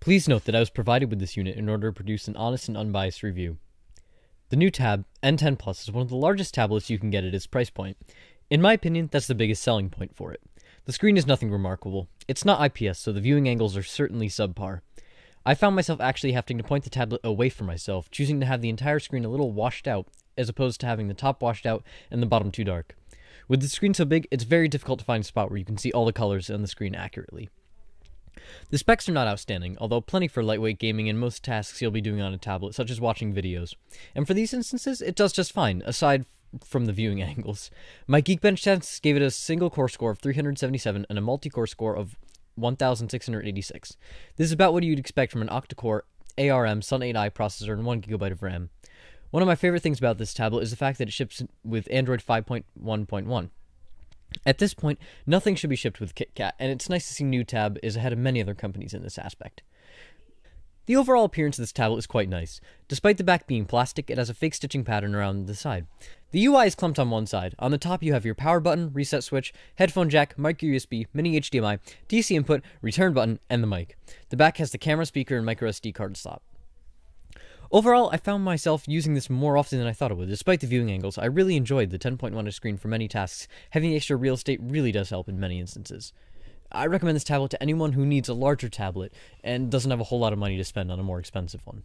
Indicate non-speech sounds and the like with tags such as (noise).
Please note that I was provided with this unit in order to produce an honest and unbiased review. The new tab, N10 Plus, is one of the largest tablets you can get at its price point. In my opinion, that's the biggest selling point for it. The screen is nothing remarkable. It's not IPS, so the viewing angles are certainly subpar. I found myself actually having to point the tablet away from myself, choosing to have the entire screen a little washed out, as opposed to having the top washed out and the bottom too dark. With the screen so big, it's very difficult to find a spot where you can see all the colors on the screen accurately. The specs are not outstanding, although plenty for lightweight gaming and most tasks you'll be doing on a tablet, such as watching videos. And for these instances, it does just fine, aside from the viewing (laughs) angles. My Geekbench tests gave it a single core score of 377 and a multi core score of 1686. This is about what you'd expect from an octa core ARM Sun 8i processor and 1GB of RAM. One of my favorite things about this tablet is the fact that it ships with Android 5.1.1. At this point, nothing should be shipped with KitKat, and it's nice to see New Tab is ahead of many other companies in this aspect. The overall appearance of this tablet is quite nice. Despite the back being plastic, it has a fake stitching pattern around the side. The UI is clumped on one side. On the top you have your power button, reset switch, headphone jack, micro USB, mini HDMI, DC input, return button, and the mic. The back has the camera speaker and micro SD card slot. Overall, I found myself using this more often than I thought it would. Despite the viewing angles, I really enjoyed the 10.1 screen for many tasks. Having extra real estate really does help in many instances. I recommend this tablet to anyone who needs a larger tablet and doesn't have a whole lot of money to spend on a more expensive one.